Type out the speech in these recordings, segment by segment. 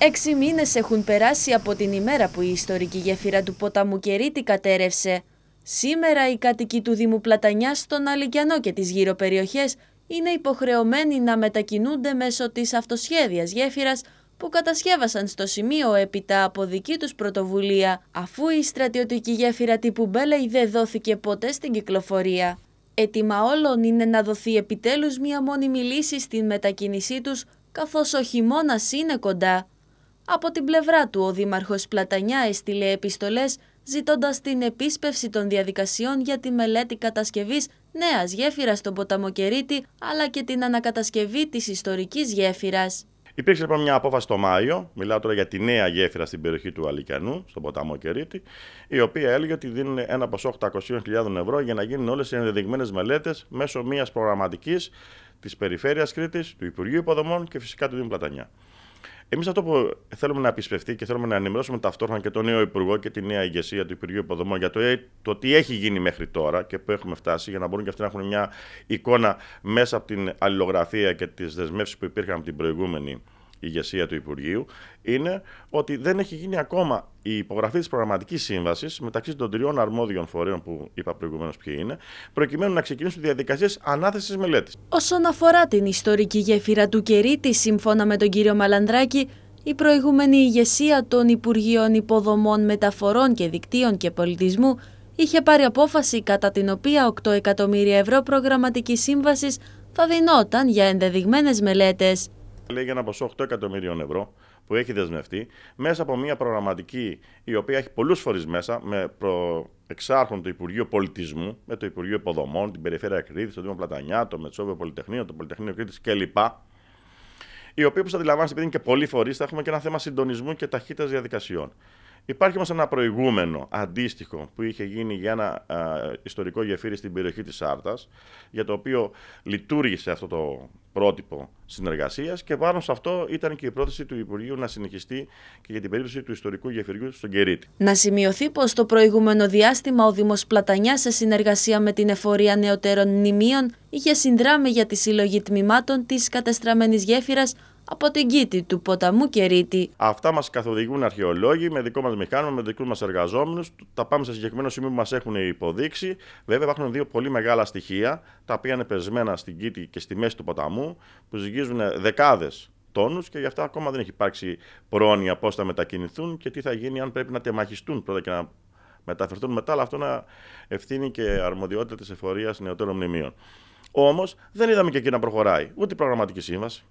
Έξι μήνες έχουν περάσει από την ημέρα που η ιστορική γέφυρα του ποταμού Κερίτη κατέρευσε. Σήμερα οι κάτοικοι του Δήμου Πλατανιά στον Αλικιανό και τις γύρω περιοχές είναι υποχρεωμένοι να μετακινούνται μέσω της αυτοσχέδιας γέφυρας που κατασκεύασαν στο σημείο έπειτα από δική τους πρωτοβουλία, αφού η στρατιωτική γέφυρα τύπου Μπέλεϊ δεν δόθηκε ποτέ στην κυκλοφορία. Έτοιμα όλων είναι να δοθεί επιτέλους μία μόνιμη λύση στην μετακίνησή τους καθώς ο χειμώνας είναι κοντά. Από την πλευρά του, ο Δήμαρχος Πλατανιά έστειλε επιστολές ζητώντας την επίσπευση των διαδικασιών για τη μελέτη κατασκευής νέας γέφυρας στον Ποταμοκερίτη, αλλά και την ανακατασκευή της ιστορικής γέφυρας. Υπήρξε λοιπόν μια απόφαση το Μάιο, μιλάω τώρα για τη νέα γέφυρα στην περιοχή του Αλικανού, στον ποταμό Κερίτη, η οποία έλεγε ότι δίνουν ένα ποσό 800.000 ευρώ για να γίνουν όλες οι ενδεδειγμένες μελέτες μέσω μιας προγραμματικής της Περιφέρειας Κρήτης, του Υπουργείου Υποδομών και φυσικά του Δήμου Πλατανιά. Εμείς αυτό που θέλουμε να επισπευτεί και θέλουμε να ενημερώσουμε ταυτόχρονα και τον νέο Υπουργό και τη νέα ηγεσία του Υπουργείου Υποδομών για το, ε, το τι έχει γίνει μέχρι τώρα και που έχουμε φτάσει, για να μπορούν και αυτοί να έχουν μια εικόνα μέσα από την αλληλογραφία και τις δεσμεύσεις που υπήρχαν από την προηγούμενη ηγεσία του Υπουργείου είναι ότι δεν έχει γίνει ακόμα η υπογραφή της προγραμματικής σύμβασης μεταξύ των τριών αρμόδιων φορέων που είπα προηγουμένως ποιοι είναι, προκειμένου να ξεκινήσουν διαδικασίες ανάθεσης μελέτης. Όσον αφορά την ιστορική γέφυρα του Κερίτη, σύμφωνα με τον κύριο Μαλανδράκη, η προηγούμενη ηγεσία των Υπουργείων Υποδομών Μεταφορών και Δικτύων και Πολιτισμού είχε πάρει απόφαση κατά την οποία 8 εκατομμύρια ευρώ προγραμματικής σύμβασης θα δινόταν για ενδεδειγμένες μελέτες λέει για ένα ποσό 8 εκατομμυρίων ευρώ που έχει δεσμευτεί μέσα από μια προγραμματική η οποία έχει πολλούς φορείς μέσα με προ... εξάρχον το Υπουργείο Πολιτισμού, με το Υπουργείο Υποδομών, την Περιφέρεια Κρήτη, το Δήμο Πλατανιά, το Μετσόβιο Πολυτεχνείο, το Πολυτεχνείο Κρήτη κλπ. Η οποία, όπως αντιλαμβάνεστε, επειδή είναι και πολλοί φορείς, θα έχουμε και ένα θέμα συντονισμού και ταχύτητας διαδικασιών. Υπάρχει όμως ένα προηγούμενο αντίστοιχο που είχε γίνει για ένα ιστορικό γεφύρι στην περιοχή της Σάρτας, για το οποίο λειτουργήσε αυτό το πρότυπο συνεργασίας και πάνω σε αυτό ήταν και η πρόθεση του Υπουργείου να συνεχιστεί και για την περίπτωση του ιστορικού γεφυριού στον Κερίτη. Να σημειωθεί πως το προηγούμενο διάστημα ο Δήμος Πλατανιάς σε συνεργασία με την Εφορία Νεωτέρων Μνημείων είχε συνδράμει για τη συλλογή τμήματων της κατεστραμμένης γέφυρας από την κήτη του ποταμού Κερίτη. Αυτά μας καθοδηγούν αρχαιολόγοι με δικό μας μηχάνημα, με δικού μας εργαζόμενους. Τα πάμε σε συγκεκριμένο σημείο που μας έχουν υποδείξει. Βέβαια, υπάρχουν δύο πολύ μεγάλα στοιχεία, τα οποία είναι πεσμένα στην κήτη και στη μέση του ποταμού, που ζυγίζουν δεκάδες τόνους και γι' αυτά ακόμα δεν έχει υπάρξει πρόνοια πώς θα μετακινηθούν και τι θα γίνει αν πρέπει να τεμαχιστούν πρώτα και να μεταφερθούν μετά, αλλά αυτό να ευθύνει και αρμοδιότητα της εφορίας νεωτέρων μνημείων. Όμως δεν είδαμε και εκεί να προχωράει ούτε η προγραμματική σύμβαση,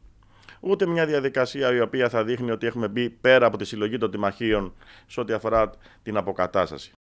ούτε μια διαδικασία η οποία θα δείχνει ότι έχουμε μπει πέρα από τη συλλογή των τιμαχίων σε ό,τι αφορά την αποκατάσταση.